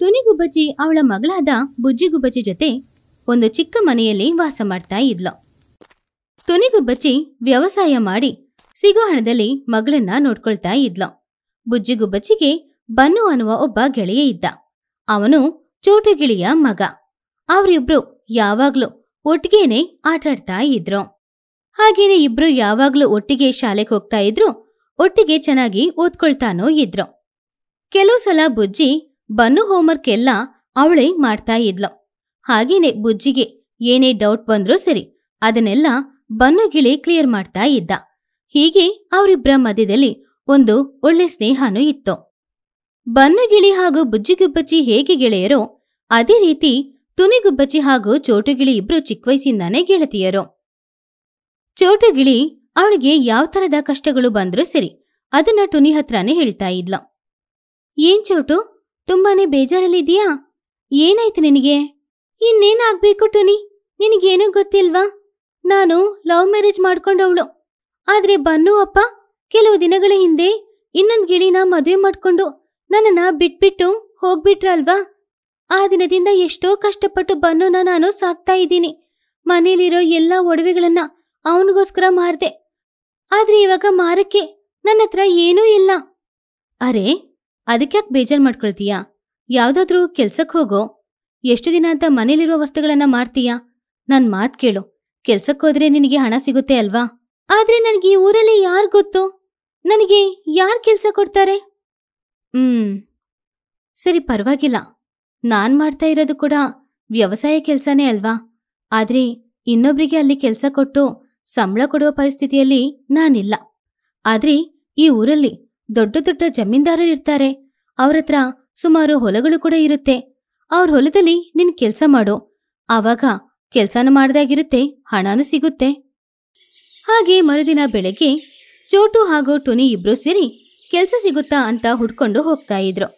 ತುನಿಗುಬಜಿ ಅವಳ ಮಗಳಾದ ಬುಜ್ಜಿಗುಬಜಿ ಜೊತೆ ಒಂದು ಚಿಕ್ಕ ಮನೆಯಲ್ಲಿ ವಾಸ ಮಾಡ್ತಾ ಇದ್ಲು ತುನಿಗುಬ್ಬಚ್ಚಿ ವ್ಯವಸಾಯ ಮಾಡಿ ಸಿಗೋ ಹಣದಲ್ಲಿ ಮಗಳನ್ನ ನೋಡ್ಕೊಳ್ತಾ ಇದ್ಲು ಬುಜ್ಜಿಗುಬ್ಬಚ್ಚಿಗೆ ಬನ್ನು ಅನ್ನುವ ಒಬ್ಬ ಗೆಳೆಯ ಇದ್ದ ಅವನು ಚೋಟಗಿಳಿಯ ಮಗ ಅವರಿಬ್ರು ಯಾವಾಗ್ಲೂ ಒಟ್ಟಿಗೆನೆ ಆಟಾಡ್ತಾ ಇದ್ರು ಹಾಗೇನೆ ಇಬ್ರು ಯಾವಾಗ್ಲೂ ಒಟ್ಟಿಗೆ ಶಾಲೆಗೆ ಹೋಗ್ತಾ ಇದ್ರು ಒಟ್ಟಿಗೆ ಚೆನ್ನಾಗಿ ಓದ್ಕೊಳ್ತಾನೋ ಇದ್ರು ಕೆಲವು ಸಲ ಬುಜ್ಜಿ ಬನ್ನು ಹೋಮ್ವರ್ಕ್ ಎಲ್ಲ ಅವಳೇ ಮಾಡ್ತಾ ಇದ್ಲು ಹಾಗೇನೆ ಬುಜ್ಜಿಗೆ ಏನೇ ಡೌಟ್ ಬಂದ್ರೂ ಸರಿ ಅದನ್ನೆಲ್ಲ ಬನ್ನುಗಿಳಿ ಕ್ಲಿಯರ್ ಮಾಡ್ತಾ ಇದ್ದ ಹೀಗೆ ಅವರಿಬ್ಬರ ಮಧ್ಯದಲ್ಲಿ ಒಂದು ಒಳ್ಳೆ ಸ್ನೇಹನೂ ಇತ್ತು ಬನ್ನುಗಿಳಿ ಹಾಗೂ ಬುಜ್ಜಿಗುಬ್ಬಚ್ಚಿ ಹೇಗೆ ಗೆಳೆಯರೋ ಅದೇ ರೀತಿ ತುನಿಗುಬ್ಬಚ್ಚಿ ಹಾಗೂ ಚೋಟುಗಿಳಿ ಇಬ್ರು ಚಿಕ್ಕ ವಯಸ್ಸಿಂದಾನೇ ಗೆಳತಿಯರು ಚೋಟುಗಿಳಿ ಅವಳಿಗೆ ಯಾವ ಥರದ ಕಷ್ಟಗಳು ಬಂದ್ರೂ ಸರಿ ಅದನ್ನ ಟುನಿ ಹತ್ರನೇ ಹೇಳ್ತಾ ಇದ್ಲ ಏನ್ ಚೋಟು ತುಂಬಾನೇ ಬೇಜಾರಲ್ಲಿದೆಯಾ ಏನಾಯ್ತು ನಿನಗೆ ಇನ್ನೇನಾಗ್ಬೇಕು ಟುನಿ ನಿನಗೇನೂ ಗೊತ್ತಿಲ್ವಾ ನಾನು ಲವ್ ಮ್ಯಾರೇಜ್ ಮಾಡ್ಕೊಂಡವಳು ಆದ್ರೆ ಬನ್ನು ಅಪ್ಪ ಕೆಲವು ದಿನಗಳ ಹಿಂದೆ ಇನ್ನೊಂದ್ ಗಿಳಿನ ಮದುವೆ ಮಾಡ್ಕೊಂಡು ನನ್ನನ್ನ ಬಿಟ್ಬಿಟ್ಟು ಹೋಗ್ಬಿಟ್ರಲ್ವಾ ಆ ದಿನದಿಂದ ಎಷ್ಟೋ ಕಷ್ಟಪಟ್ಟು ಬನ್ನುನ ನಾನು ಸಾಕ್ತಾ ಇದ್ದೀನಿ ಮನೇಲಿರೋ ಎಲ್ಲಾ ಒಡವೆಗಳನ್ನ ಅವನಿಗೋಸ್ಕರ ಮಾರ್ದೆ ಆದ್ರೆ ಇವಾಗ ಮಾರಕ್ಕೆ ನನ್ನ ಹತ್ರ ಏನೂ ಇಲ್ಲ ಅರೆ ಅದಕ್ಯಾಕೆ ಬೇಜಾರ್ ಮಾಡ್ಕೊಳ್ತೀಯಾ ಯಾವುದಾದ್ರೂ ಕೆಲ್ಸಕ್ಕೆ ಹೋಗೋ ಎಷ್ಟು ದಿನ ಅಂತ ಮನೇಲಿರುವ ವಸ್ತುಗಳನ್ನ ಮಾರ್ತೀಯಾ ನನ್ನ ಮಾತು ಕೇಳು ಕೆಲ್ಸಕ್ಕೆ ಹೋದ್ರೆ ನಿನಗೆ ಹಣ ಸಿಗುತ್ತೆ ಅಲ್ವಾ ಆದ್ರೆ ನನಗೆ ಈ ಊರಲ್ಲಿ ಯಾರು ಗೊತ್ತು ನನಗೆ ಯಾರು ಕೆಲಸ ಕೊಡ್ತಾರೆ ಹ್ಮ್ ಸರಿ ಪರವಾಗಿಲ್ಲ ನಾನು ಮಾಡ್ತಾ ಇರೋದು ಕೂಡ ವ್ಯವಸಾಯ ಕೆಲಸನೇ ಅಲ್ವಾ ಆದ್ರೆ ಇನ್ನೊಬ್ರಿಗೆ ಅಲ್ಲಿ ಕೆಲಸ ಕೊಟ್ಟು ಸಂಬಳ ಕೊಡುವ ಪರಿಸ್ಥಿತಿಯಲ್ಲಿ ನಾನಿಲ್ಲ ಆದ್ರೆ ಈ ಊರಲ್ಲಿ ದೊಡ್ಡ ದೊಡ್ಡ ಜಮೀನ್ದಾರರಿರ್ತಾರೆ ಅವ್ರ ಹತ್ರ ಸುಮಾರು ಹೊಲಗಳು ಕೂಡ ಇರುತ್ತೆ ಅವ್ರ ಹೊಲದಲ್ಲಿ ನಿನ್ ಕೆಲ್ಸ ಮಾಡು ಆವಾಗ ಕೆಲ್ಸನ ಮಾಡ್ದಾಗಿರುತ್ತೆ ಹಣನೂ ಸಿಗುತ್ತೆ ಹಾಗೆ ಮರುದಿನ ಬೆಳಗ್ಗೆ ಚೋಟು ಹಾಗೂ ಟುನಿ ಇಬ್ರು ಸೇರಿ ಕೆಲ್ಸ ಸಿಗುತ್ತಾ ಅಂತ ಹುಡ್ಕೊಂಡು ಹೋಗ್ತಾ ಇದ್ರು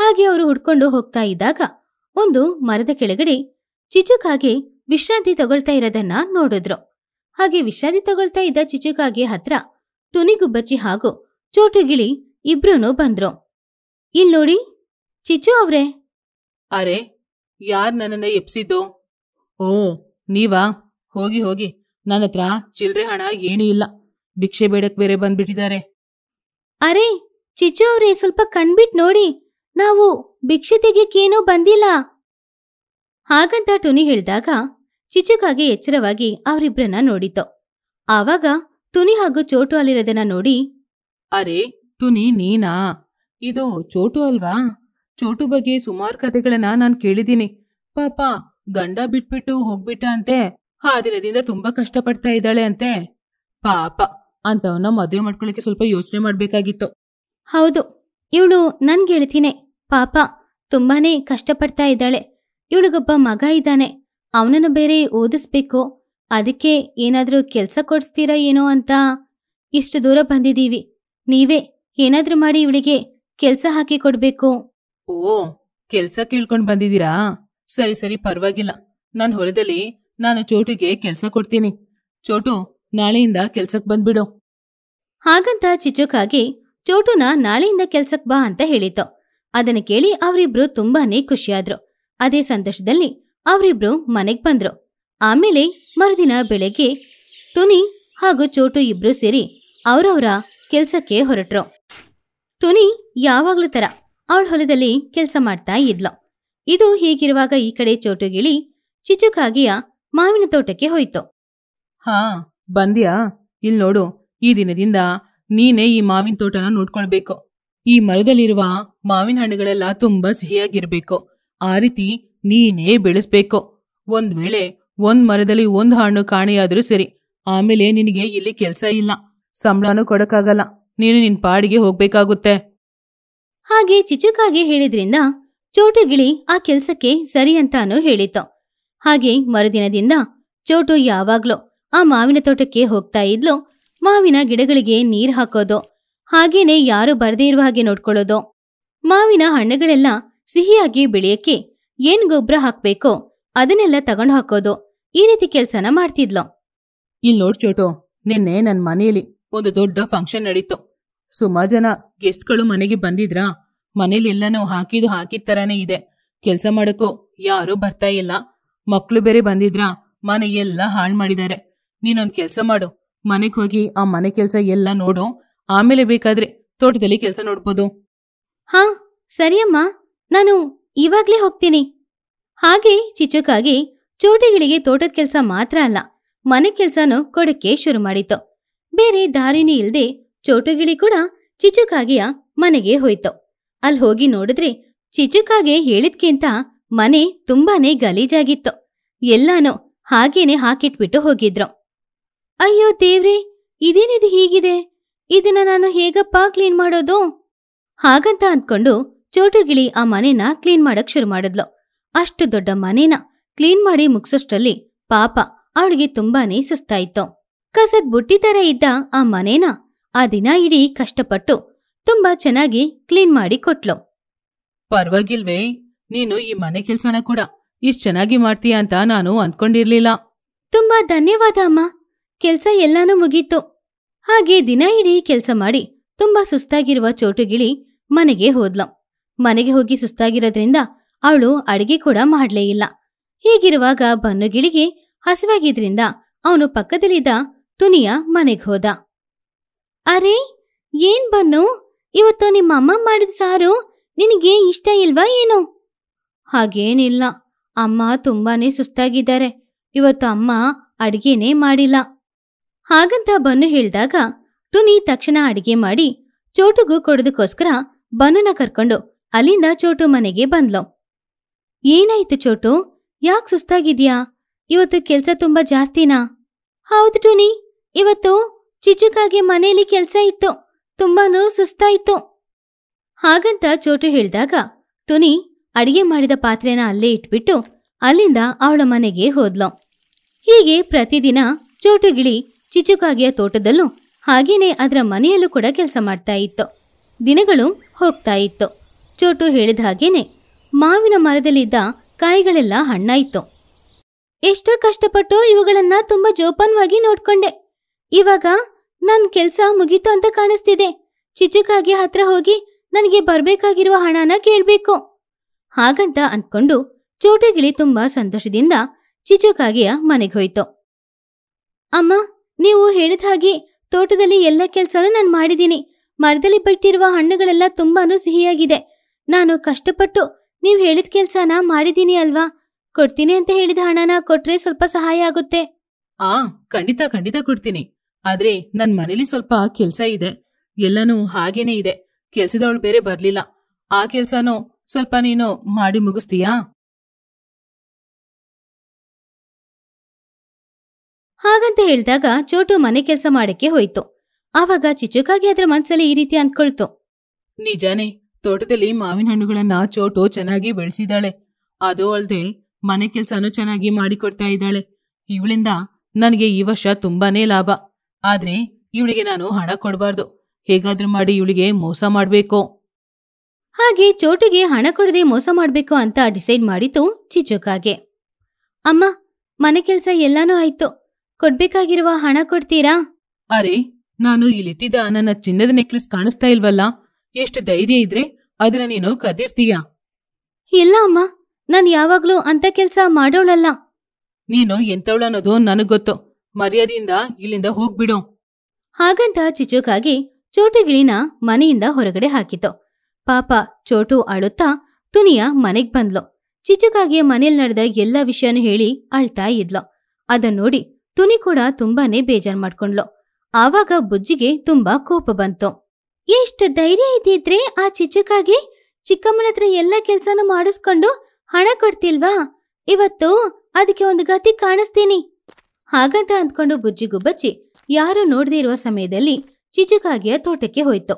ಹಾಗೆ ಅವರು ಹುಡ್ಕೊಂಡು ಹೋಗ್ತಾ ಇದ್ದಾಗ ಒಂದು ಮರದ ಕೆಳಗಡೆ ಚಿಚುಕಾಗೆ ವಿಶ್ರಾಂತಿ ತಗೊಳ್ತಾ ಇರೋದನ್ನ ನೋಡಿದ್ರು ಹಾಗೆ ವಿಶ್ರಾಂತಿ ತಗೊಳ್ತಾ ಇದ್ದ ಚಿಚುಕಾಗೆ ಹತ್ರ ಟುನಿ ಹಾಗೂ ಚೋಟುಗಿಳಿ ಇಬ್ರು ಬಂದ್ರು ಇಲ್ ನೋಡಿ ಚಿಚು ಅವ್ರೆ ಅರೆ ಯಾರ್ ನನ್ನನ್ನ ಎಪ್ಸಿದ್ದು ಓ ನೀವಾ ಹೋಗಿ ಹೋಗಿ ನನ್ನ ಹತ್ರ ಚಿಲ್ರೆ ಹಣ ಏನೂ ಇಲ್ಲ ಭಿಕ್ಷೆ ಬೇಡಕ್ ಬೇರೆ ಬಂದ್ಬಿಟ್ಟಿದ್ದಾರೆ ಅರೆ ಚಿಚು ಅವ್ರೆ ಸ್ವಲ್ಪ ಕಣ್ಬಿಟ್ ನೋಡಿ ನಾವು ಭಿಕ್ಷೆ ತೆಗಿಯಕ್ಕೇನೂ ಬಂದಿಲ್ಲ ಹಾಗಂತ ಟುನಿ ಹೇಳಿದಾಗ ಚಿಚುಕಾಗೆ ಎಚ್ಚರವಾಗಿ ಅವರಿಬ್ರನ್ನ ನೋಡಿತು ಆವಾಗ ಟುನಿ ಹಾಗೂ ಚೋಟು ಅಲ್ಲಿರೋದನ್ನ ನೋಡಿ ಅರೆ ಟುನಿ ನೀನಾ ಇದು ಚೋಟು ಅಲ್ವಾ ಚೋಟು ಬಗ್ಗೆ ಸುಮಾರು ಕಥೆಗಳನ್ನ ನಾನು ಕೇಳಿದೀನಿ ಪಾಪ ಗಂಡ ಬಿಟ್ಬಿಟ್ಟು ಹೋಗ್ಬಿಟ್ಟ ಅಂತೆ ಆ ದಿನದಿಂದ ತುಂಬಾ ಕಷ್ಟಪಡ್ತಾ ಇದ್ದಾಳೆ ಅಂತೆ ಪಾಪ ಅಂತವನ್ನ ಮದುವೆ ಮಾಡ್ಕೊಳಕ್ಕೆ ಸ್ವಲ್ಪ ಯೋಚನೆ ಮಾಡ್ಬೇಕಾಗಿತ್ತು ಹೌದು ಇವಳು ನನ್ ಗೆಳತಿನೇ ಪಾಪ ತುಂಬಾನೇ ಕಷ್ಟಪಡ್ತಾ ಇದ್ದಾಳೆ ಇವಳಿಗೊಬ್ಬ ಮಗ ಇದ್ದಾನೆ ಅವನನ್ನು ಬೇರೆ ಓದಿಸ್ಬೇಕು ಅದಕ್ಕೆ ಏನಾದ್ರೂ ಕೆಲಸ ಕೊಡಿಸ್ತೀರಾ ಏನೋ ಅಂತ ಇಷ್ಟು ದೂರ ಬಂದಿದ್ದೀವಿ ನೀವೇ ಏನಾದ್ರೂ ಮಾಡಿ ಇವಳಿಗೆ ಕೆಲ್ಸ ಹಾಕಿ ಕೊಡ್ಬೇಕು ಓ ಕೆಲ್ಸ ಕೇಳ್ಕೊಂಡ್ ಬಂದಿದ್ದೀರಾ ಸರಿ ಸರಿ ಪರವಾಗಿಲ್ಲ ನನ್ ಹೊಲದಲ್ಲಿ ನಾನು ಚೋಟುಗೆ ಕೆಲ್ಸ ಕೊಡ್ತೀನಿ ಚೋಟು ನಾಳೆಯಿಂದ ಕೆಲ್ಸಕ್ ಬಂದ್ಬಿಡು ಹಾಗಂತ ಚಿಚುಕಾಗಿ ಚೋಟುನ ನಾಳೆಯಿಂದ ಕೆಲ್ಸಕ್ ಬಾ ಅಂತ ಹೇಳಿತು ಅದನ್ನ ಕೇಳಿ ಅವರಿಬ್ರು ತುಂಬಾನೇ ಖುಷಿಯಾದ್ರು ಅದೇ ಸಂತೋಷದಲ್ಲಿ ಅವರಿಬ್ರು ಮನೆಗ್ ಬಂದ್ರು ಆಮೇಲೆ ಮರುದಿನ ಬೆಳಗ್ಗೆ ತುನಿ ಹಾಗೂ ಚೋಟು ಇಬ್ರು ಸೇರಿ ಅವರವರ ಕೆಲ್ಸಕ್ಕೆ ಹೊರಟ್ರು ತುನಿ ಯಾವಾಗ್ಲೂ ತರ ಅವಳ ಹೊಲದಲ್ಲಿ ಕೆಲಸ ಮಾಡ್ತಾ ಇದ್ಲ ಇದು ಹೀಗಿರುವಾಗ ಈ ಕಡೆ ಚೋಟುಗಿಳಿ ಚಿಚುಕಾಗಿಯ ಮಾವಿನ ತೋಟಕ್ಕೆ ಹೋಯ್ತು ಹಾ ಬಂದ್ಯಾ ಇಲ್ ನೋಡು ಈ ದಿನದಿಂದ ನೀನೇ ಈ ಮಾವಿನ ತೋಟನ ನೋಡ್ಕೊಳ್ಬೇಕು ಈ ಮರದಲ್ಲಿರುವ ಮಾವಿನ ಹಣ್ಣುಗಳೆಲ್ಲ ತುಂಬಾ ಸಿಹಿಯಾಗಿರ್ಬೇಕು ಆ ರೀತಿ ನೀನೇ ಬೆಳೆಸ್ಬೇಕು ಒಂದ್ ವೇಳೆ ಒಂದ್ ಮರದಲ್ಲಿ ಒಂದ್ ಹಣ್ಣು ಕಾಣೆಯಾದ್ರೂ ಸರಿ ಆಮೇಲೆ ನಿನಗೆ ಇಲ್ಲಿ ಕೆಲಸ ಇಲ್ಲ ಸಂಬಳನೂ ಕೊಡಕ್ಕಾಗಲ್ಲ ನೀನು ನಿನ್ ಪಾಡಿಗೆ ಹೋಗ್ಬೇಕಾಗುತ್ತೆ ಹಾಗೆ ಚಿಚುಕಾಗಿ ಹೇಳಿದ್ರಿಂದ ಚೋಟುಗಿಳಿ ಆ ಕೆಲ್ಸಕ್ಕೆ ಸರಿ ಅಂತಾನು ಹೇಳಿತ್ತು ಹಾಗೆ ಮರುದಿನದಿಂದ ಚೋಟು ಯಾವಾಗ್ಲೋ ಆ ಮಾವಿನ ತೋಟಕ್ಕೆ ಹೋಗ್ತಾ ಇದ್ಲು ಮಾವಿನ ಗಿಡಗಳಿಗೆ ನೀರ್ ಹಾಕೋದು ಹಾಗೇನೆ ಯಾರು ಬರದೇ ಇರುವ ಹಾಗೆ ನೋಡ್ಕೊಳ್ಳೋದು ಮಾವಿನ ಹಣ್ಣುಗಳೆಲ್ಲ ಸಿಹಿಯಾಗಿ ಬೆಳೆಯಕ್ಕೆ ಏನ್ ಗೊಬ್ಬರ ಹಾಕ್ಬೇಕೋ ಅದನ್ನೆಲ್ಲ ತಗೊಂಡು ಹಾಕೋದು ಈ ರೀತಿ ಕೆಲ್ಸನ ಮಾಡ್ತಿದ್ಲು ಇಲ್ ನೋಡ್ ಚೋಟು ನಿನ್ನೆ ನನ್ ಮನೆಯಲ್ಲಿ ಒಂದು ದೊಡ್ಡ ಫಂಕ್ಷನ್ ನಡೀತು ಸುಮಾ ಜನ ಗೆಸ್ಟ್ಗಳು ಮನೆಗೆ ಬಂದಿದ್ರಾ ಮನೇಲಿ ನಾವು ಹಾಕಿದ್ದು ಹಾಕಿದ ತರಾನೇ ಇದೆ ಕೆಲಸ ಮಾಡಕ್ಕೂ ಯಾರೂ ಬರ್ತಾ ಇಲ್ಲ ಮಕ್ಕಳು ಬೇರೆ ಬಂದಿದ್ರಾ ಮನೆ ಎಲ್ಲ ಹಾಳು ಮಾಡಿದ್ದಾರೆ ನೀನೊಂದು ಕೆಲಸ ಮಾಡು ಮನೆಗೆ ಹೋಗಿ ಆ ಮನೆ ಕೆಲಸ ಎಲ್ಲ ನೋಡು ಆಮೇಲೆ ಬೇಕಾದ್ರೆ ತೋಟದಲ್ಲಿ ಕೆಲಸ ನೋಡ್ಬೋದು ಹಾ ಸರಿಯಮ್ಮ ನಾನು ಇವಾಗ್ಲೇ ಹೋಗ್ತೀನಿ ಹಾಗೆ ಚಿಚುಕಾಗಿ ಚೋಟಿಗಳಿಗೆ ತೋಟದ ಕೆಲಸ ಮಾತ್ರ ಅಲ್ಲ ಮನೆ ಕೆಲಸನೂ ಕೊಡಕ್ಕೆ ಶುರು ಮಾಡಿತು ಬೇರೆ ದಾರಿನೇ ಇಲ್ದೆ ಚೋಟುಗಿಳಿ ಕೂಡ ಚಿಚುಕಾಗೆಯ ಮನೆಗೆ ಹೋಯ್ತು ಅಲ್ಲಿ ಹೋಗಿ ನೋಡಿದ್ರೆ ಚಿಚುಕಾಗೆ ಹೇಳಿದ್ಕಿಂತ ಮನೆ ತುಂಬಾನೇ ಗಲೀಜಾಗಿತ್ತು ಎಲ್ಲಾನು ಹಾಗೇನೆ ಹಾಕಿಟ್ಬಿಟ್ಟು ಹೋಗಿದ್ರು ಅಯ್ಯೋ ದೇವ್ರೆ ಇದೇನಿದು ಹೀಗಿದೆ ಇದನ್ನ ನಾನು ಹೇಗಪ್ಪ ಕ್ಲೀನ್ ಮಾಡೋದು ಹಾಗಂತ ಅಂದ್ಕೊಂಡು ಚೋಟುಗಿಳಿ ಆ ಮನೆನ ಕ್ಲೀನ್ ಮಾಡಕ್ ಶುರು ಮಾಡಿದ್ಲು ಅಷ್ಟು ದೊಡ್ಡ ಮನೇನ ಕ್ಲೀನ್ ಮಾಡಿ ಮುಗಿಸೋಷ್ಟರಲ್ಲಿ ಪಾಪ ಅವಳಿಗೆ ತುಂಬಾನೇ ಸುಸ್ತಾಯ್ತು ಕಸದ್ ಬುಟ್ಟಿ ತರ ಇದ್ದ ಆ ಮನೇನ ಆ ದಿನ ಇಡೀ ಕಷ್ಟಪಟ್ಟು ತುಂಬಾ ಚೆನ್ನಾಗಿ ಕ್ಲೀನ್ ಮಾಡಿ ಕೊಟ್ಲು ಪರ್ವಾಗಿಲ್ವೇ ನೀನು ಈ ಮನೆ ಕೆಲ್ಸನ ಕೂಡ ಇಷ್ಟ್ ಚೆನ್ನಾಗಿ ಮಾಡ್ತೀಯ ಅಂತ ನಾನು ಅನ್ಕೊಂಡಿರ್ಲಿಲ್ಲ ತುಂಬಾ ಧನ್ಯವಾದ ಅಮ್ಮ ಕೆಲ್ಸ ಎಲ್ಲಾನು ಮುಗೀತು ಹಾಗೆ ದಿನ ಇಡೀ ಕೆಲ್ಸ ಮಾಡಿ ತುಂಬಾ ಸುಸ್ತಾಗಿರುವ ಚೋಟುಗಿಳಿ ಮನೆಗೆ ಹೋದ್ಲು ಮನೆಗೆ ಹೋಗಿ ಸುಸ್ತಾಗಿರೋದ್ರಿಂದ ಅವಳು ಅಡಿಗೆ ಕೂಡ ಮಾಡ್ಲೇ ಇಲ್ಲ ಹೀಗಿರುವಾಗ ಬನ್ನುಗಿಳಿಗೆ ಹಸಿವಾಗಿದ್ರಿಂದ ಅವನು ಪಕ್ಕದಲ್ಲಿದ್ದ ಟುನಿಯಾ ಮನೆಗೆ ಹೋದ ಅರೆ ಏನ್ ಬನ್ನು ಇವತ್ತು ನಿಮ್ಮ ಅಮ್ಮ ಮಾಡಿದ ಸಾರು ನಿನಗೆ ಇಷ್ಟ ಇಲ್ವಾ ಏನು ಹಾಗೇನಿಲ್ಲ ಅಮ್ಮ ತುಂಬಾನೇ ಸುಸ್ತಾಗಿದ್ದಾರೆ ಇವತ್ತು ಅಮ್ಮ ಅಡಿಗೆನೇ ಮಾಡಿಲ್ಲ ಹಾಗಂತ ಬನ್ನು ಹೇಳಿದಾಗ ಟುನಿ ತಕ್ಷಣ ಅಡಿಗೆ ಮಾಡಿ ಚೋಟುಗೂ ಕೊಡೋದಕ್ಕೋಸ್ಕರ ಬನ್ನುನ ಕರ್ಕೊಂಡು ಅಲ್ಲಿಂದ ಚೋಟು ಮನೆಗೆ ಬಂದ್ಲು ಏನಾಯ್ತು ಚೋಟು ಯಾಕೆ ಸುಸ್ತಾಗಿದ್ಯಾ ಇವತ್ತು ಕೆಲ್ಸ ತುಂಬಾ ಜಾಸ್ತಿನಾ ಹೌದು ಟುನಿ ಇವತ್ತು ಚಿಚುಕಾಗೆ ಮನೆಯಲ್ಲಿ ಕೆಲಸ ಇತ್ತು ತುಂಬಾನು ಸುಸ್ತಾಯಿತು ಹಾಗಂತ ಚೋಟು ಹೇಳಿದಾಗ ತುನಿ ಅಡಿಗೆ ಮಾಡಿದ ಪಾತ್ರೆನ ಅಲ್ಲೇ ಇಟ್ಬಿಟ್ಟು ಅಲ್ಲಿಂದ ಅವಳ ಮನೆಗೆ ಹೋದ್ಲು ಹೀಗೆ ಪ್ರತಿದಿನ ಚೋಟುಗಿಳಿ ಚಿಚುಕಾಗಿಯ ತೋಟದಲ್ಲೂ ಹಾಗೇನೆ ಅದರ ಮನೆಯಲ್ಲೂ ಕೂಡ ಕೆಲಸ ಮಾಡ್ತಾ ಇತ್ತು ದಿನಗಳು ಹೋಗ್ತಾ ಇತ್ತು ಚೋಟು ಹೇಳಿದ ಹಾಗೇನೆ ಮಾವಿನ ಮರದಲ್ಲಿದ್ದ ಕಾಯಿಗಳೆಲ್ಲ ಹಣ್ಣಾಯಿತು ಎಷ್ಟೋ ಕಷ್ಟಪಟ್ಟು ಇವುಗಳನ್ನ ತುಂಬಾ ಜೋಪಾನವಾಗಿ ನೋಡ್ಕೊಂಡೆ ಇವಾಗ ನನ್ ಕೆಲ್ಸ ಮುಗೀತು ಅಂತ ಕಾಣಿಸ್ತಿದೆ ಚಿಚುಕಾಗಿ ಹತ್ರ ಹೋಗಿ ನನಗೆ ಬರ್ಬೇಕಾಗಿರುವ ಹಣನ ಕೇಳ್ಬೇಕು ಹಾಗಂತ ಅನ್ಕೊಂಡು ಚೋಟಗಿಳಿ ತುಂಬಾ ಸಂತೋಷದಿಂದ ಚಿಚುಕಾಗಿಯ ಮನೆಗೆ ಹೋಯ್ತು ಅಮ್ಮ ನೀವು ಹೇಳಿದ ಹಾಗೆ ತೋಟದಲ್ಲಿ ಎಲ್ಲ ಕೆಲ್ಸನೂ ನಾನು ಮಾಡಿದೀನಿ ಮರದಲ್ಲಿ ಬಿಟ್ಟಿರುವ ಹಣ್ಣುಗಳೆಲ್ಲ ತುಂಬಾನು ಸಿಹಿಯಾಗಿದೆ ನಾನು ಕಷ್ಟಪಟ್ಟು ನೀವು ಹೇಳಿದ ಕೆಲ್ಸನ ಮಾಡಿದೀನಿ ಅಲ್ವಾ ಕೊಡ್ತೀನಿ ಅಂತ ಹೇಳಿದ ಹಣನ ಕೊಟ್ರೆ ಸ್ವಲ್ಪ ಸಹಾಯ ಆಗುತ್ತೆ ಆ ಖಂಡಿತ ಖಂಡಿತ ಕೊಡ್ತೀನಿ ಆದ್ರೆ ನನ್ ಮನೇಲಿ ಸ್ವಲ್ಪ ಕೆಲ್ಸ ಇದೆ ಎಲ್ಲನೂ ಹಾಗೇನೆ ಇದೆ ಕೆಲ್ಸದವಳು ಬೇರೆ ಬರ್ಲಿಲ್ಲ ಆ ಕೆಲ್ಸನೂ ಸ್ವಲ್ಪ ನೀನು ಮಾಡಿ ಮುಗಿಸ್ತೀಯಾ ಹಾಗಂತ ಹೇಳಿದಾಗ ಚೋಟು ಮನೆ ಕೆಲಸ ಮಾಡಕ್ಕೆ ಹೋಯ್ತು ಆವಾಗ ಚಿಚುಕಾಗಿ ಅದ್ರ ಮನ್ಸಲ್ಲಿ ಈ ರೀತಿ ಅನ್ಕೊಳ್ತು ನಿಜಾನೇ ತೋಟದಲ್ಲಿ ಮಾವಿನ ಹಣ್ಣುಗಳನ್ನ ಚೋಟು ಚೆನ್ನಾಗಿ ಬೆಳೆಸಿದಾಳೆ ಅದು ಅಲ್ದೆ ಮನೆ ಕೆಲಸನೂ ಚೆನ್ನಾಗಿ ಮಾಡಿಕೊಡ್ತಾ ಇದ್ದಾಳೆ ಇವಳಿಂದ ನನಗೆ ಈ ವರ್ಷ ತುಂಬಾನೇ ಲಾಭ ಆದ್ರೆ ಇವಳಿಗೆ ನಾನು ಹಣ ಕೊಡಬಾರ್ದು ಹೇಗಾದ್ರೂ ಮಾಡಿ ಇವಳಿಗೆ ಮೋಸ ಮಾಡಬೇಕು ಹಾಗೆ ಚೋಟಿಗೆ ಹಣ ಕೊಡದೆ ಮೋಸ ಮಾಡಬೇಕು ಅಂತ ಡಿಸೈಡ್ ಮಾಡಿತು ಚಿಚುಕಾಗೆ ಅಮ್ಮ ಮನೆ ಕೆಲಸ ಎಲ್ಲಾನು ಆಯ್ತು ಕೊಡ್ಬೇಕಾಗಿರುವ ಹಣ ಕೊಡ್ತೀರಾ ಅರೆ ನಾನು ಇಲ್ಲಿಟ್ಟಿದ್ದ ನನ್ನ ಚಿನ್ನದ ನೆಕ್ಲೆಸ್ ಕಾಣಿಸ್ತಾ ಇಲ್ವಲ್ಲ ಎಷ್ಟು ಧೈರ್ಯ ಇದ್ರೆ ಅದನ್ನ ನೀನು ಕದಿರ್ತೀಯ ಇಲ್ಲ ಅಮ್ಮ ನಾನು ಯಾವಾಗ್ಲೂ ಅಂತ ಕೆಲಸ ಮಾಡೋಳಲ್ಲ ನೀನು ಎಂತವಳನ್ನೋದು ಗೊತ್ತು ಮರ್ಯಾದೆಯಿಂದ ಇಲ್ಲಿಂದ ಹೋಗ್ಬಿಡು ಹಾಗಂತ ಚಿಚುಕಾಗಿ ಚೋಟುಗಿಳಿನ ಮನೆಯಿಂದ ಹೊರಗಡೆ ಹಾಕಿತು ಪಾಪ ಚೋಟು ಅಳುತ್ತಾ ತುನಿಯ ಮನೆಗ್ ಬಂದ್ಲು ಚಿಚುಕಾಗೆ ಮನೇಲಿ ನಡೆದ ಎಲ್ಲ ವಿಷಯನು ಹೇಳಿ ಅಳ್ತಾ ಇದ್ಲು ಅದನ್ನ ನೋಡಿ ತುನಿ ಕೂಡ ತುಂಬಾನೇ ಬೇಜಾರ್ ಮಾಡ್ಕೊಂಡ್ಲು ಆವಾಗ ಬುಜ್ಜಿಗೆ ತುಂಬಾ ಕೋಪ ಬಂತು ಎಷ್ಟು ಧೈರ್ಯ ಇದ್ದಿದ್ರೆ ಆ ಚಿಚುಕಾಗಿ ಚಿಕ್ಕಮ್ಮನತ್ರ ಎಲ್ಲಾ ಎಲ್ಲ ಕೆಲ್ಸನೂ ಮಾಡಿಸ್ಕೊಂಡು ಹಣ ಕೊಡ್ತಿಲ್ವಾ ಇವತ್ತು ಅದಕ್ಕೆ ಒಂದು ಗತಿ ಕಾಣಿಸ್ತೀನಿ ಹಾಗಂತ ಅಂದ್ಕೊಂಡು ಬುಜ್ಜಿಗುಬ್ಬಚ್ಚಿ ಬಚ್ಚಿ ಯಾರು ನೋಡದೇ ಇರುವ ಸಮಯದಲ್ಲಿ ಚಿಚುಕಾಗಿಯ ತೋಟಕ್ಕೆ ಹೋಯ್ತು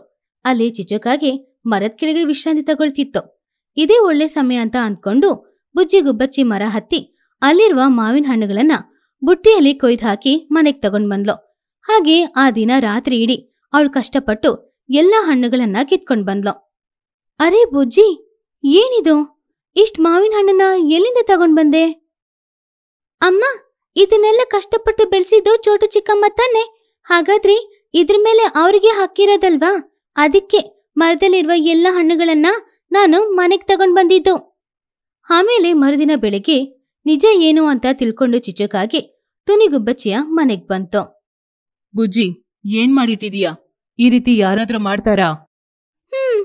ಅಲ್ಲಿ ಚಿಚುಕಾಗೆ ಮರದ ಕೆಳಗೆ ವಿಶ್ರಾಂತಿ ತಗೊಳ್ತಿತ್ತು ಇದೇ ಒಳ್ಳೆ ಸಮಯ ಅಂತ ಅಂದ್ಕೊಂಡು ಬುಜ್ಜಿಗುಬ್ಬಚ್ಚಿ ಮರ ಹತ್ತಿ ಅಲ್ಲಿರುವ ಮಾವಿನ ಹಣ್ಣುಗಳನ್ನ ಬುಟ್ಟಿಯಲ್ಲಿ ಕೊಯ್ದು ಹಾಕಿ ಮನೆಗೆ ತಗೊಂಡ್ ಬಂದ್ಲು ಹಾಗೆ ಆ ದಿನ ರಾತ್ರಿ ಇಡೀ ಅವಳು ಕಷ್ಟಪಟ್ಟು ಎಲ್ಲಾ ಹಣ್ಣುಗಳನ್ನ ಕಿತ್ಕೊಂಡ್ ಬಂದ್ಲು ಅರೆ ಬುಜ್ಜಿ ಏನಿದು ಇಷ್ಟ್ ಮಾವಿನ ಹಣ್ಣನ್ನ ಎಲ್ಲಿಂದ ತಗೊಂಡ್ ಬಂದೆ ಅಮ್ಮ ಇದನ್ನೆಲ್ಲ ಕಷ್ಟಪಟ್ಟು ಬೆಳೆಸಿದ್ದು ಚೋಟು ಚಿಕ್ಕಮ್ಮ ತಾನೆ ಹಾಗಾದ್ರೆ ಇದ್ರ ಮೇಲೆ ಅವ್ರಿಗೆ ಹಾಕಿರೋದಲ್ವಾ ಅದಕ್ಕೆ ಮರದಲ್ಲಿರುವ ಎಲ್ಲ ಹಣ್ಣುಗಳನ್ನ ನಾನು ಮನೆಗೆ ತಗೊಂಡ್ ಬಂದಿದ್ದು ಆಮೇಲೆ ಮರುದಿನ ಬೆಳಿಗ್ಗೆ ನಿಜ ಏನು ಅಂತ ತಿಳ್ಕೊಂಡು ಚಿಚಕಾಗಿ ತುನಿಗುಬ್ಬಚ್ಚಿಯ ಮನೆಗ್ ಬಂತು ಬುಜ್ಜಿ ಏನ್ ಮಾಡಿಟ್ಟಿದೀಯಾ ಈ ರೀತಿ ಯಾರಾದ್ರೂ ಮಾಡ್ತಾರಾ ಹ್ಮ್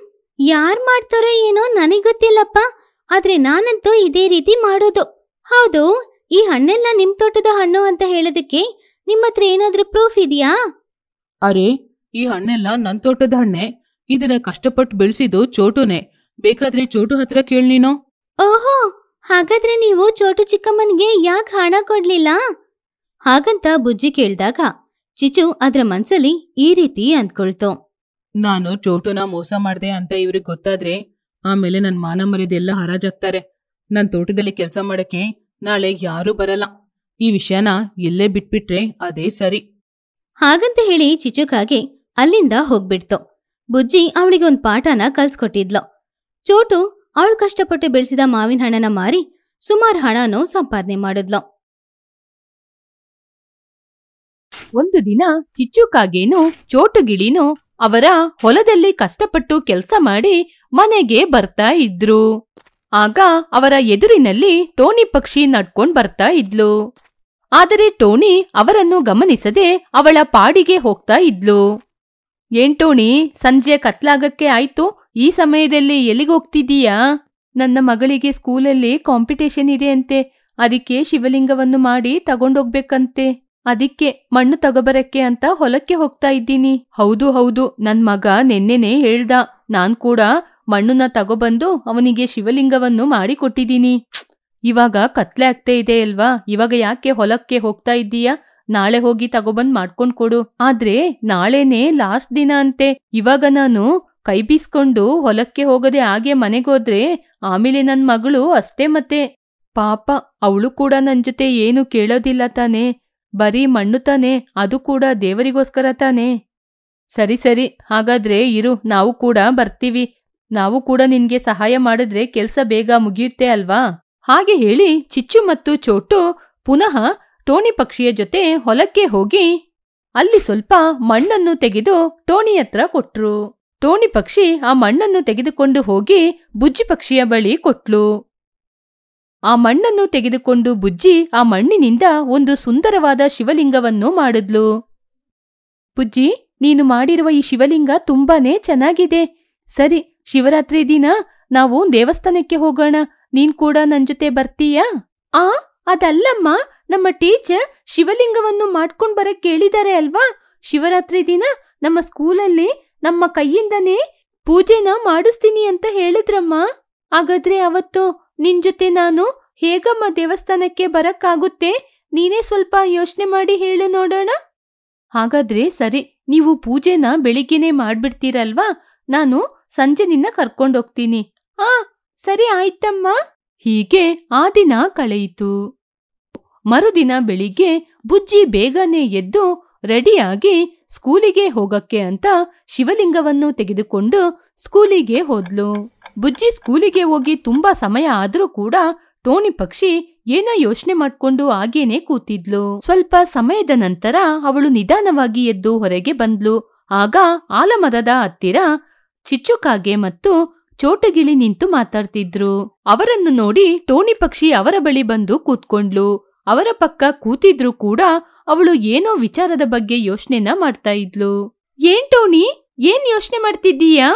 ಯಾರ್ ಮಾಡ್ತಾರೋ ಏನೋ ನನಗ್ ಗೊತ್ತಿಲ್ಲಪ್ಪ ಆದ್ರೆ ನಾನಂತೂ ಇದೇ ರೀತಿ ಮಾಡೋದು ಹೌದು ಈ ಹಣ್ಣೆಲ್ಲ ನಿಮ್ ತೋಟದ ಹಣ್ಣು ಅಂತ ಹೇಳೋದಕ್ಕೆ ನಿಮ್ಮ ಹತ್ರ ಏನಾದ್ರೂ ಪ್ರೂಫ್ ಇದೆಯಾ ಅರೆ ಈ ಹಣ್ಣೆಲ್ಲ ನನ್ ತೋಟದ ಹಣ್ಣೆ ಇದನ್ನ ಕಷ್ಟಪಟ್ಟು ಬೆಳೆಸಿದ್ದು ಚೋಟುನೆ ಬೇಕಾದ್ರೆ ಚೋಟು ಹತ್ರ ಕೇಳ್ ನೀನು ಓಹೋ ಹಾಗಾದ್ರೆ ನೀವು ಚೋಟು ಚಿಕ್ಕಮ್ಮನ್ಗೆ ಯಾಕೆ ಹಣ ಕೊಡ್ಲಿಲ್ಲ ಹಾಗಂತ ಬುಜ್ಜಿ ಕೇಳ್ದಾಗ ಚಿಚು ಅದ್ರ ಮನ್ಸಲ್ಲಿ ಈ ರೀತಿ ಅಂದ್ಕೊಳ್ತು ನಾನು ಚೋಟುನ ಮೋಸ ಮಾಡ್ದೆ ಅಂತ ಇವ್ರಿಗೆ ಗೊತ್ತಾದ್ರೆ ಆಮೇಲೆ ನನ್ ಮಾನ ಮರ್ಯಾದೆಲ್ಲ ಹರಾಜಾಗ್ತಾರೆ ನನ್ ತೋಟದಲ್ಲಿ ಕೆಲಸ ಮಾಡಕ್ಕೆ ನಾಳೆ ಯಾರೂ ಬರಲ್ಲ ಈ ವಿಷಯನ ಇಲ್ಲೇ ಬಿಟ್ಬಿಟ್ರೆ ಅದೇ ಸರಿ ಹಾಗಂತ ಹೇಳಿ ಚಿಚುಕಾಗೆ ಅಲ್ಲಿಂದ ಹೋಗ್ಬಿಡ್ತು ಬುಜ್ಜಿ ಅವಳಿಗೆ ಒಂದ್ ಪಾಠನ ಕಲ್ಸ್ಕೊಟ್ಟಿದ್ಲು ಚೋಟು ಅವಳು ಕಷ್ಟಪಟ್ಟು ಬೆಳೆಸಿದ ಮಾವಿನ ಹಣ್ಣನ ಮಾರಿ ಸುಮಾರು ಹಣನು ಸಂಪಾದನೆ ಮಾಡಿದ್ಲು ಒಂದು ದಿನ ಚೋಟು ಚೋಟುಗಿಳಿನೂ ಅವರ ಹೊಲದಲ್ಲಿ ಕಷ್ಟಪಟ್ಟು ಕೆಲಸ ಮಾಡಿ ಮನೆಗೆ ಬರ್ತಾ ಇದ್ರು ಆಗ ಅವರ ಎದುರಿನಲ್ಲಿ ಟೋನಿ ಪಕ್ಷಿ ನಡ್ಕೊಂಡ್ ಬರ್ತಾ ಇದ್ಲು ಆದರೆ ಟೋನಿ ಅವರನ್ನು ಗಮನಿಸದೆ ಅವಳ ಪಾಡಿಗೆ ಹೋಗ್ತಾ ಇದ್ಲು ಏನ್ ಟೋಣಿ ಸಂಜೆ ಕತ್ಲಾಗಕ್ಕೆ ಆಯ್ತು ಈ ಸಮಯದಲ್ಲಿ ಎಲ್ಲಿಗೋಗ್ತಿದ್ದೀಯಾ ನನ್ನ ಮಗಳಿಗೆ ಸ್ಕೂಲಲ್ಲಿ ಕಾಂಪಿಟೇಷನ್ ಇದೆ ಅಂತೆ ಅದಕ್ಕೆ ಶಿವಲಿಂಗವನ್ನು ಮಾಡಿ ತಗೊಂಡೋಗ್ಬೇಕಂತೆ ಅದಕ್ಕೆ ಮಣ್ಣು ತಗೋಬರಕ್ಕೆ ಅಂತ ಹೊಲಕ್ಕೆ ಹೋಗ್ತಾ ಇದ್ದೀನಿ ಹೌದು ಹೌದು ನನ್ ಮಗ ನೆನ್ನೆನೆ ಹೇಳ್ದ ನಾನ್ ಕೂಡ ಮಣ್ಣನ್ನ ತಗೊಬಂದು ಅವನಿಗೆ ಶಿವಲಿಂಗವನ್ನು ಮಾಡಿಕೊಟ್ಟಿದ್ದೀನಿ ಇವಾಗ ಕತ್ಲೆ ಆಗ್ತೇ ಇದೆ ಅಲ್ವಾ ಇವಾಗ ಯಾಕೆ ಹೊಲಕ್ಕೆ ಹೋಗ್ತಾ ಇದ್ದೀಯಾ ನಾಳೆ ಹೋಗಿ ತಗೊಬಂದ್ ಮಾಡ್ಕೊಂಡ್ ಕೊಡು ಆದ್ರೆ ನಾಳೆನೆ ಲಾಸ್ಟ್ ದಿನ ಅಂತೆ ಇವಾಗ ನಾನು ಕೈ ಬೀಸ್ಕೊಂಡು ಹೊಲಕ್ಕೆ ಹೋಗದೆ ಹಾಗೆ ಮನೆಗೋದ್ರೆ ಆಮೇಲೆ ನನ್ ಮಗಳು ಅಷ್ಟೇ ಮತ್ತೆ ಪಾಪ ಅವಳು ಕೂಡ ನನ್ ಜೊತೆ ಏನು ಕೇಳೋದಿಲ್ಲ ತಾನೆ ಬರೀ ಮಣ್ಣು ತಾನೆ ಅದು ಕೂಡ ದೇವರಿಗೋಸ್ಕರ ತಾನೆ ಸರಿ ಸರಿ ಹಾಗಾದ್ರೆ ಇರು ನಾವು ಕೂಡ ಬರ್ತೀವಿ ನಾವು ಕೂಡ ನಿನ್ಗೆ ಸಹಾಯ ಮಾಡಿದ್ರೆ ಕೆಲ್ಸ ಬೇಗ ಮುಗಿಯುತ್ತೆ ಅಲ್ವಾ ಹಾಗೆ ಹೇಳಿ ಚಿಚ್ಚು ಮತ್ತು ಚೋಟು ಪುನಃ ಟೋಣಿ ಪಕ್ಷಿಯ ಜೊತೆ ಹೊಲಕ್ಕೆ ಹೋಗಿ ಅಲ್ಲಿ ಸ್ವಲ್ಪ ಮಣ್ಣನ್ನು ತೆಗೆದು ಟೋಣಿ ಹತ್ರ ಕೊಟ್ರು ಟೋಣಿ ಪಕ್ಷಿ ಆ ಮಣ್ಣನ್ನು ತೆಗೆದುಕೊಂಡು ಹೋಗಿ ಬುಜ್ಜಿ ಪಕ್ಷಿಯ ಬಳಿ ಕೊಟ್ಲು ಆ ಮಣ್ಣನ್ನು ತೆಗೆದುಕೊಂಡು ಬುಜ್ಜಿ ಆ ಮಣ್ಣಿನಿಂದ ಒಂದು ಸುಂದರವಾದ ಶಿವಲಿಂಗವನ್ನು ಮಾಡಿದ್ಲು ಬುಜ್ಜಿ ನೀನು ಮಾಡಿರುವ ಈ ಶಿವಲಿಂಗ ತುಂಬಾನೇ ಚೆನ್ನಾಗಿದೆ ಸರಿ ಶಿವರಾತ್ರಿ ದಿನ ನಾವು ದೇವಸ್ಥಾನಕ್ಕೆ ಹೋಗೋಣ ನೀನ್ ಕೂಡ ನನ್ ಜೊತೆ ಬರ್ತೀಯಾ ಆ ಅದಲ್ಲಮ್ಮ ನಮ್ಮ ಟೀಚರ್ ಶಿವಲಿಂಗವನ್ನು ಮಾಡ್ಕೊಂಡ್ ಬರಕ್ ಕೇಳಿದಾರೆ ಅಲ್ವಾ ಶಿವರಾತ್ರಿ ದಿನ ನಮ್ಮ ಸ್ಕೂಲಲ್ಲಿ ನಮ್ಮ ಕೈಯಿಂದನೇ ಪೂಜೆನ ಮಾಡಿಸ್ತೀನಿ ಅಂತ ಹೇಳಿದ್ರಮ್ಮ ಹಾಗಾದ್ರೆ ಅವತ್ತು ನಿನ್ ಜೊತೆ ನಾನು ಹೇಗಮ್ಮ ದೇವಸ್ಥಾನಕ್ಕೆ ಬರಕ್ಕಾಗುತ್ತೆ ನೀನೇ ಸ್ವಲ್ಪ ಯೋಚನೆ ಮಾಡಿ ಹೇಳು ನೋಡೋಣ ಹಾಗಾದ್ರೆ ಸರಿ ನೀವು ಪೂಜೆನ ಬೆಳಿಗ್ಗೆನೆ ಮಾಡ್ಬಿಡ್ತೀರಲ್ವಾ ನಾನು ಸಂಜೆ ನಿನ್ನ ಕರ್ಕೊಂಡೋಗ್ತೀನಿ ಆ ಸರಿ ಆಯ್ತಮ್ಮ ಹೀಗೆ ಆ ದಿನ ಕಳೆಯಿತು ಮರುದಿನ ಬೆಳಿಗ್ಗೆ ಬುಜ್ಜಿ ಬೇಗನೆ ಎದ್ದು ರೆಡಿಯಾಗಿ ಸ್ಕೂಲಿಗೆ ಹೋಗಕ್ಕೆ ಅಂತ ಶಿವಲಿಂಗವನ್ನು ತೆಗೆದುಕೊಂಡು ಸ್ಕೂಲಿಗೆ ಹೋದ್ಲು ಬುಜ್ಜಿ ಸ್ಕೂಲಿಗೆ ಹೋಗಿ ತುಂಬಾ ಸಮಯ ಆದ್ರೂ ಕೂಡ ಟೋಣಿ ಪಕ್ಷಿ ಏನೋ ಯೋಚನೆ ಮಾಡ್ಕೊಂಡು ಆಗೇನೆ ಕೂತಿದ್ಲು ಸ್ವಲ್ಪ ಸಮಯದ ನಂತರ ಅವಳು ನಿಧಾನವಾಗಿ ಎದ್ದು ಹೊರಗೆ ಬಂದ್ಲು ಆಗ ಆಲಮರದ ಹತ್ತಿರ ಚಿಚ್ಚುಕಾಗೆ ಮತ್ತು ಚೋಟಗಿಳಿ ನಿಂತು ಮಾತಾಡ್ತಿದ್ರು ಅವರನ್ನು ನೋಡಿ ಟೋಣಿ ಪಕ್ಷಿ ಅವರ ಬಳಿ ಬಂದು ಕೂತ್ಕೊಂಡ್ಲು ಅವರ ಪಕ್ಕ ಕೂತಿದ್ರು ಕೂಡ ಅವಳು ಏನೋ ವಿಚಾರದ ಬಗ್ಗೆ ಯೋಚನೆನ ಮಾಡ್ತಾ ಇದ್ಲು ಏನ್ ಟೋಣಿ ಏನ್ ಯೋಚನೆ ಮಾಡ್ತಿದ್ದೀಯಾ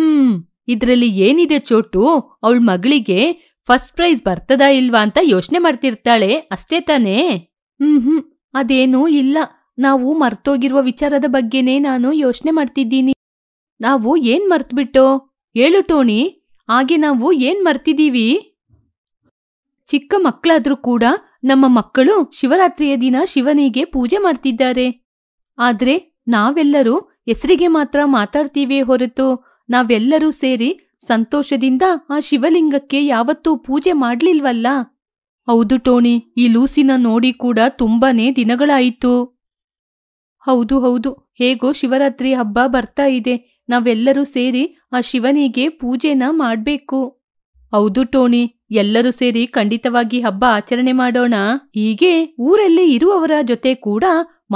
ಹ್ಮ್ ಇದ್ರಲ್ಲಿ ಏನಿದೆ ಚೋಟು ಅವಳ ಮಗಳಿಗೆ ಫಸ್ಟ್ ಪ್ರೈಸ್ ಬರ್ತದಾ ಇಲ್ವಾ ಅಂತ ಯೋಚನೆ ಮಾಡ್ತಿರ್ತಾಳೆ ಅಷ್ಟೇ ತಾನೇ ಹ್ಮ್ ಹ್ಮ್ ಅದೇನೂ ಇಲ್ಲ ನಾವು ಮರ್ತೋಗಿರುವ ವಿಚಾರದ ಬಗ್ಗೆನೇ ನಾನು ಯೋಚನೆ ಮಾಡ್ತಿದ್ದೀನಿ ನಾವು ಏನ್ ಮರ್ತ್ಬಿಟ್ಟೋ ಹೇಳು ಟೋಣಿ ಹಾಗೆ ನಾವು ಏನ್ ಮರ್ತಿದ್ದೀವಿ ಚಿಕ್ಕ ಮಕ್ಕಳಾದ್ರೂ ಕೂಡ ನಮ್ಮ ಮಕ್ಕಳು ಶಿವರಾತ್ರಿಯ ದಿನ ಶಿವನಿಗೆ ಪೂಜೆ ಮಾಡ್ತಿದ್ದಾರೆ ಆದ್ರೆ ನಾವೆಲ್ಲರೂ ಹೆಸರಿಗೆ ಮಾತ್ರ ಮಾತಾಡ್ತೀವಿ ಹೊರತು ನಾವೆಲ್ಲರೂ ಸೇರಿ ಸಂತೋಷದಿಂದ ಆ ಶಿವಲಿಂಗಕ್ಕೆ ಯಾವತ್ತೂ ಪೂಜೆ ಮಾಡ್ಲಿಲ್ವಲ್ಲ ಹೌದು ಟೋಣಿ ಈ ಲೂಸಿನ ನೋಡಿ ಕೂಡ ತುಂಬಾನೇ ದಿನಗಳಾಯಿತು ಹೌದು ಹೌದು ಹೇಗೋ ಶಿವರಾತ್ರಿ ಹಬ್ಬ ಬರ್ತಾ ಇದೆ ನಾವೆಲ್ಲರೂ ಸೇರಿ ಆ ಶಿವನಿಗೆ ಪೂಜೆನ ಮಾಡ್ಬೇಕು ಹೌದು ಟೋಣಿ ಎಲ್ಲರೂ ಸೇರಿ ಖಂಡಿತವಾಗಿ ಹಬ್ಬ ಆಚರಣೆ ಮಾಡೋಣ ಹೀಗೆ ಊರಲ್ಲಿ ಇರುವವರ ಜೊತೆ ಕೂಡ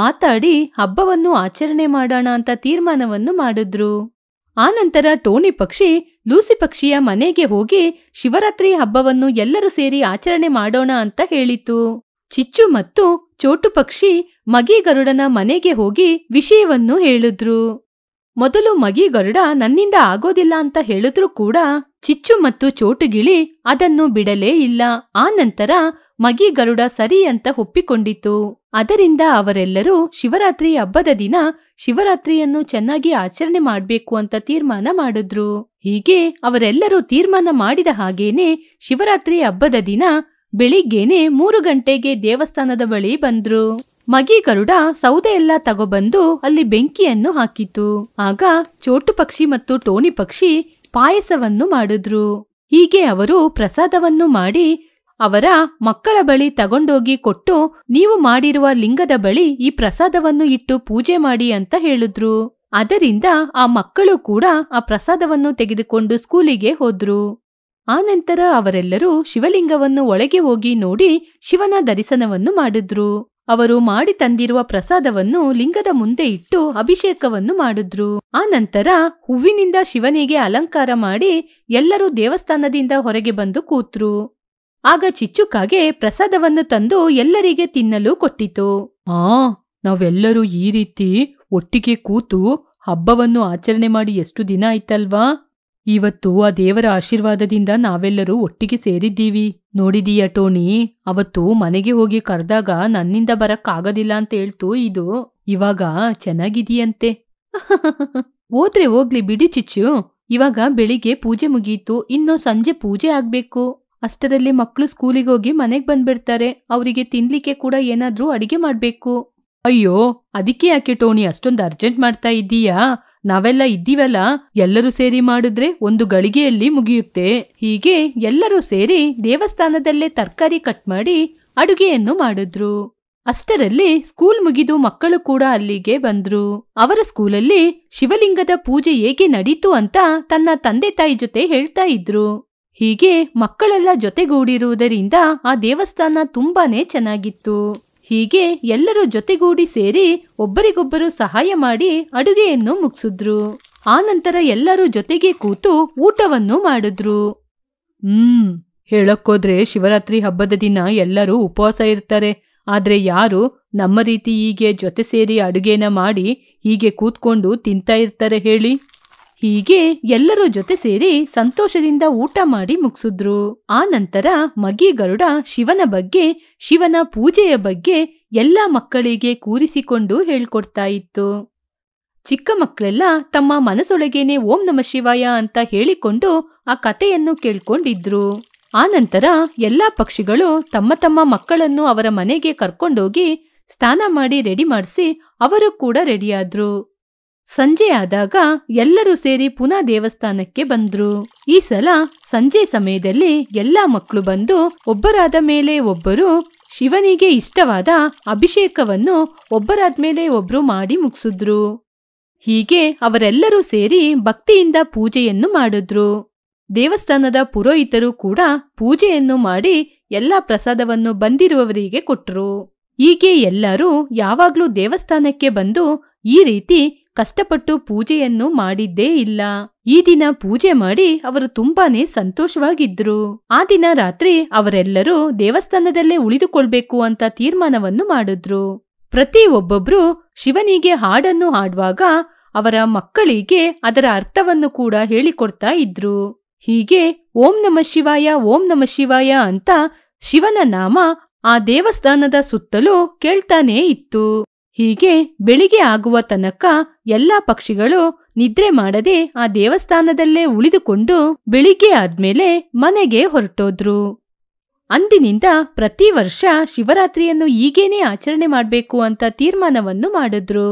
ಮಾತಾಡಿ ಹಬ್ಬವನ್ನು ಆಚರಣೆ ಮಾಡೋಣ ಅಂತ ತೀರ್ಮಾನವನ್ನು ಮಾಡಿದ್ರು ಆ ನಂತರ ಟೋಣಿ ಪಕ್ಷಿ ಲೂಸಿ ಪಕ್ಷಿಯ ಮನೆಗೆ ಹೋಗಿ ಶಿವರಾತ್ರಿ ಹಬ್ಬವನ್ನು ಎಲ್ಲರೂ ಸೇರಿ ಆಚರಣೆ ಮಾಡೋಣ ಅಂತ ಹೇಳಿತು ಚಿಚ್ಚು ಮತ್ತು ಚೋಟು ಪಕ್ಷಿ ಮಗಿ ಗರುಡನ ಮನೆಗೆ ಹೋಗಿ ವಿಷಯವನ್ನು ಹೇಳಿದ್ರು ಮೊದಲು ಗರುಡ ನನ್ನಿಂದ ಆಗೋದಿಲ್ಲ ಅಂತ ಹೇಳಿದ್ರೂ ಕೂಡ ಚಿಚ್ಚು ಮತ್ತು ಚೋಟುಗಿಳಿ ಅದನ್ನು ಬಿಡಲೇ ಇಲ್ಲ ಆ ನಂತರ ಗರುಡ ಸರಿ ಅಂತ ಒಪ್ಪಿಕೊಂಡಿತು ಅದರಿಂದ ಅವರೆಲ್ಲರೂ ಶಿವರಾತ್ರಿ ಹಬ್ಬದ ದಿನ ಶಿವರಾತ್ರಿಯನ್ನು ಚೆನ್ನಾಗಿ ಆಚರಣೆ ಮಾಡಬೇಕು ಅಂತ ತೀರ್ಮಾನ ಮಾಡಿದ್ರು ಹೀಗೆ ಅವರೆಲ್ಲರೂ ತೀರ್ಮಾನ ಮಾಡಿದ ಹಾಗೇನೆ ಶಿವರಾತ್ರಿ ಹಬ್ಬದ ದಿನ ಬೆಳಿಗ್ಗೆನೆ ಮೂರು ಗಂಟೆಗೆ ದೇವಸ್ಥಾನದ ಬಳಿ ಬಂದ್ರು ಮಗಿ ಗರುಡ ಎಲ್ಲ ತಗೊಬಂದು ಅಲ್ಲಿ ಬೆಂಕಿಯನ್ನು ಹಾಕಿತು ಆಗ ಚೋಟು ಪಕ್ಷಿ ಮತ್ತು ಟೋಣಿ ಪಕ್ಷಿ ಪಾಯಸವನ್ನು ಮಾಡಿದ್ರು ಹೀಗೆ ಅವರು ಪ್ರಸಾದವನ್ನು ಮಾಡಿ ಅವರ ಮಕ್ಕಳ ಬಳಿ ತಗೊಂಡೋಗಿ ಕೊಟ್ಟು ನೀವು ಮಾಡಿರುವ ಲಿಂಗದ ಬಳಿ ಈ ಪ್ರಸಾದವನ್ನು ಇಟ್ಟು ಪೂಜೆ ಮಾಡಿ ಅಂತ ಹೇಳಿದ್ರು ಅದರಿಂದ ಆ ಮಕ್ಕಳು ಕೂಡ ಆ ಪ್ರಸಾದವನ್ನು ತೆಗೆದುಕೊಂಡು ಸ್ಕೂಲಿಗೆ ಹೋದ್ರು ನಂತರ ಅವರೆಲ್ಲರೂ ಶಿವಲಿಂಗವನ್ನು ಒಳಗೆ ಹೋಗಿ ನೋಡಿ ಶಿವನ ದರ್ಶನವನ್ನು ಮಾಡಿದ್ರು ಅವರು ಮಾಡಿ ತಂದಿರುವ ಪ್ರಸಾದವನ್ನು ಲಿಂಗದ ಮುಂದೆ ಇಟ್ಟು ಅಭಿಷೇಕವನ್ನು ಮಾಡಿದ್ರು ಆ ನಂತರ ಹೂವಿನಿಂದ ಶಿವನಿಗೆ ಅಲಂಕಾರ ಮಾಡಿ ಎಲ್ಲರೂ ದೇವಸ್ಥಾನದಿಂದ ಹೊರಗೆ ಬಂದು ಕೂತ್ರು ಆಗ ಚಿಚ್ಚುಕಾಗೆ ಪ್ರಸಾದವನ್ನು ತಂದು ಎಲ್ಲರಿಗೆ ತಿನ್ನಲು ಕೊಟ್ಟಿತು ಆ ನಾವೆಲ್ಲರೂ ಈ ರೀತಿ ಒಟ್ಟಿಗೆ ಕೂತು ಹಬ್ಬವನ್ನು ಆಚರಣೆ ಮಾಡಿ ಎಷ್ಟು ದಿನ ಆಯ್ತಲ್ವಾ ಇವತ್ತು ಆ ದೇವರ ಆಶೀರ್ವಾದದಿಂದ ನಾವೆಲ್ಲರೂ ಒಟ್ಟಿಗೆ ಸೇರಿದ್ದೀವಿ ನೋಡಿದೀಯ ಟೋನಿ ಅವತ್ತು ಮನೆಗೆ ಹೋಗಿ ಕರೆದಾಗ ನನ್ನಿಂದ ಬರಕ್ಕಾಗೋದಿಲ್ಲ ಅಂತ ಹೇಳ್ತು ಇದು ಇವಾಗ ಚೆನ್ನಾಗಿದೀಯಂತೆ ಹೋದ್ರೆ ಹೋಗ್ಲಿ ಬಿಡಿ ಚಿಚ್ಚು ಇವಾಗ ಬೆಳಿಗ್ಗೆ ಪೂಜೆ ಮುಗಿಯಿತು ಇನ್ನು ಸಂಜೆ ಪೂಜೆ ಆಗ್ಬೇಕು ಅಷ್ಟರಲ್ಲಿ ಮಕ್ಕಳು ಸ್ಕೂಲಿಗೆ ಹೋಗಿ ಮನೆಗೆ ಬಂದ್ಬಿಡ್ತಾರೆ ಅವರಿಗೆ ತಿನ್ಲಿಕ್ಕೆ ಕೂಡ ಏನಾದ್ರೂ ಅಡಿಗೆ ಮಾಡ್ಬೇಕು ಅಯ್ಯೋ ಅದಕ್ಕೆ ಯಾಕೆ ಟೋಣಿ ಅಷ್ಟೊಂದು ಅರ್ಜೆಂಟ್ ಮಾಡ್ತಾ ಇದ್ದೀಯಾ ನಾವೆಲ್ಲ ಇದ್ದೀವಲ್ಲ ಎಲ್ಲರೂ ಸೇರಿ ಮಾಡಿದ್ರೆ ಒಂದು ಗಳಿಗೆಯಲ್ಲಿ ಮುಗಿಯುತ್ತೆ ಹೀಗೆ ಎಲ್ಲರೂ ಸೇರಿ ದೇವಸ್ಥಾನದಲ್ಲೇ ತರಕಾರಿ ಕಟ್ ಮಾಡಿ ಅಡುಗೆಯನ್ನು ಮಾಡಿದ್ರು ಅಷ್ಟರಲ್ಲಿ ಸ್ಕೂಲ್ ಮುಗಿದು ಮಕ್ಕಳು ಕೂಡ ಅಲ್ಲಿಗೆ ಬಂದ್ರು ಅವರ ಸ್ಕೂಲಲ್ಲಿ ಶಿವಲಿಂಗದ ಪೂಜೆ ಹೇಗೆ ನಡೀತು ಅಂತ ತನ್ನ ತಂದೆ ತಾಯಿ ಜೊತೆ ಹೇಳ್ತಾ ಇದ್ರು ಹೀಗೆ ಮಕ್ಕಳೆಲ್ಲ ಜೊತೆಗೂಡಿರುವುದರಿಂದ ಆ ದೇವಸ್ಥಾನ ತುಂಬಾನೇ ಚೆನ್ನಾಗಿತ್ತು ಹೀಗೆ ಎಲ್ಲರೂ ಜೊತೆಗೂಡಿ ಸೇರಿ ಒಬ್ಬರಿಗೊಬ್ಬರು ಸಹಾಯ ಮಾಡಿ ಅಡುಗೆಯನ್ನು ಮುಗಿಸಿದ್ರು ನಂತರ ಎಲ್ಲರೂ ಜೊತೆಗೆ ಕೂತು ಊಟವನ್ನು ಮಾಡಿದ್ರು ಹ್ಮ್ ಹೇಳಕ್ಕೋದ್ರೆ ಶಿವರಾತ್ರಿ ಹಬ್ಬದ ದಿನ ಎಲ್ಲರೂ ಉಪವಾಸ ಇರ್ತಾರೆ ಆದರೆ ಯಾರು ನಮ್ಮ ರೀತಿ ಹೀಗೆ ಜೊತೆ ಸೇರಿ ಅಡುಗೆನ ಮಾಡಿ ಹೀಗೆ ಕೂತ್ಕೊಂಡು ತಿಂತಾ ಇರ್ತಾರೆ ಹೇಳಿ ಹೀಗೆ ಎಲ್ಲರೂ ಜೊತೆ ಸೇರಿ ಸಂತೋಷದಿಂದ ಊಟ ಮಾಡಿ ಮುಗಿಸಿದ್ರು ಆ ನಂತರ ಮಗಿ ಗರುಡ ಶಿವನ ಬಗ್ಗೆ ಶಿವನ ಪೂಜೆಯ ಬಗ್ಗೆ ಎಲ್ಲ ಮಕ್ಕಳಿಗೆ ಕೂರಿಸಿಕೊಂಡು ಹೇಳ್ಕೊಡ್ತಾ ಇತ್ತು ಚಿಕ್ಕ ಮಕ್ಕಳೆಲ್ಲ ತಮ್ಮ ಮನಸ್ಸೊಳಗೇನೆ ಓಂ ನಮ ಶಿವಾಯ ಅಂತ ಹೇಳಿಕೊಂಡು ಆ ಕಥೆಯನ್ನು ಕೇಳ್ಕೊಂಡಿದ್ರು ಆ ನಂತರ ಎಲ್ಲ ಪಕ್ಷಿಗಳು ತಮ್ಮ ತಮ್ಮ ಮಕ್ಕಳನ್ನು ಅವರ ಮನೆಗೆ ಕರ್ಕೊಂಡೋಗಿ ಸ್ನಾನ ಮಾಡಿ ರೆಡಿ ಮಾಡಿಸಿ ಅವರು ಕೂಡ ರೆಡಿಯಾದ್ರು ಸಂಜೆಯಾದಾಗ ಎಲ್ಲರೂ ಸೇರಿ ಪುನಃ ದೇವಸ್ಥಾನಕ್ಕೆ ಬಂದ್ರು ಈ ಸಲ ಸಂಜೆ ಸಮಯದಲ್ಲಿ ಎಲ್ಲಾ ಮಕ್ಕಳು ಬಂದು ಒಬ್ಬರಾದ ಮೇಲೆ ಒಬ್ಬರು ಶಿವನಿಗೆ ಇಷ್ಟವಾದ ಅಭಿಷೇಕವನ್ನು ಒಬ್ಬರಾದ್ಮೇಲೆ ಒಬ್ರು ಮಾಡಿ ಮುಗಿಸಿದ್ರು ಹೀಗೆ ಅವರೆಲ್ಲರೂ ಸೇರಿ ಭಕ್ತಿಯಿಂದ ಪೂಜೆಯನ್ನು ಮಾಡಿದ್ರು ದೇವಸ್ಥಾನದ ಪುರೋಹಿತರು ಕೂಡ ಪೂಜೆಯನ್ನು ಮಾಡಿ ಎಲ್ಲ ಪ್ರಸಾದವನ್ನು ಬಂದಿರುವವರಿಗೆ ಕೊಟ್ಟರು ಹೀಗೆ ಎಲ್ಲರೂ ಯಾವಾಗ್ಲೂ ದೇವಸ್ಥಾನಕ್ಕೆ ಬಂದು ಈ ರೀತಿ ಕಷ್ಟಪಟ್ಟು ಪೂಜೆಯನ್ನು ಮಾಡಿದ್ದೇ ಇಲ್ಲ ಈ ದಿನ ಪೂಜೆ ಮಾಡಿ ಅವರು ತುಂಬಾನೇ ಸಂತೋಷವಾಗಿದ್ರು ಆ ದಿನ ರಾತ್ರಿ ಅವರೆಲ್ಲರೂ ದೇವಸ್ಥಾನದಲ್ಲೇ ಉಳಿದುಕೊಳ್ಬೇಕು ಅಂತ ತೀರ್ಮಾನವನ್ನು ಮಾಡಿದ್ರು ಪ್ರತಿ ಒಬ್ಬೊಬ್ರು ಶಿವನಿಗೆ ಹಾಡನ್ನು ಹಾಡುವಾಗ ಅವರ ಮಕ್ಕಳಿಗೆ ಅದರ ಅರ್ಥವನ್ನು ಕೂಡ ಹೇಳಿಕೊಡ್ತಾ ಇದ್ರು ಹೀಗೆ ಓಂ ನಮ ಶಿವಾಯ ಓಂ ನಮ ಶಿವಾಯ ಅಂತ ಶಿವನ ನಾಮ ಆ ದೇವಸ್ಥಾನದ ಸುತ್ತಲೂ ಕೇಳ್ತಾನೇ ಇತ್ತು ಹೀಗೆ ಬೆಳಿಗ್ಗೆ ಆಗುವ ತನಕ ಎಲ್ಲಾ ಪಕ್ಷಿಗಳು ನಿದ್ರೆ ಮಾಡದೆ ಆ ದೇವಸ್ಥಾನದಲ್ಲೇ ಉಳಿದುಕೊಂಡು ಬೆಳಿಗ್ಗೆ ಆದ್ಮೇಲೆ ಮನೆಗೆ ಹೊರಟೋದ್ರು ಅಂದಿನಿಂದ ಪ್ರತಿ ವರ್ಷ ಶಿವರಾತ್ರಿಯನ್ನು ಈಗೇನೆ ಆಚರಣೆ ಮಾಡಬೇಕು ಅಂತ ತೀರ್ಮಾನವನ್ನು ಮಾಡಿದ್ರು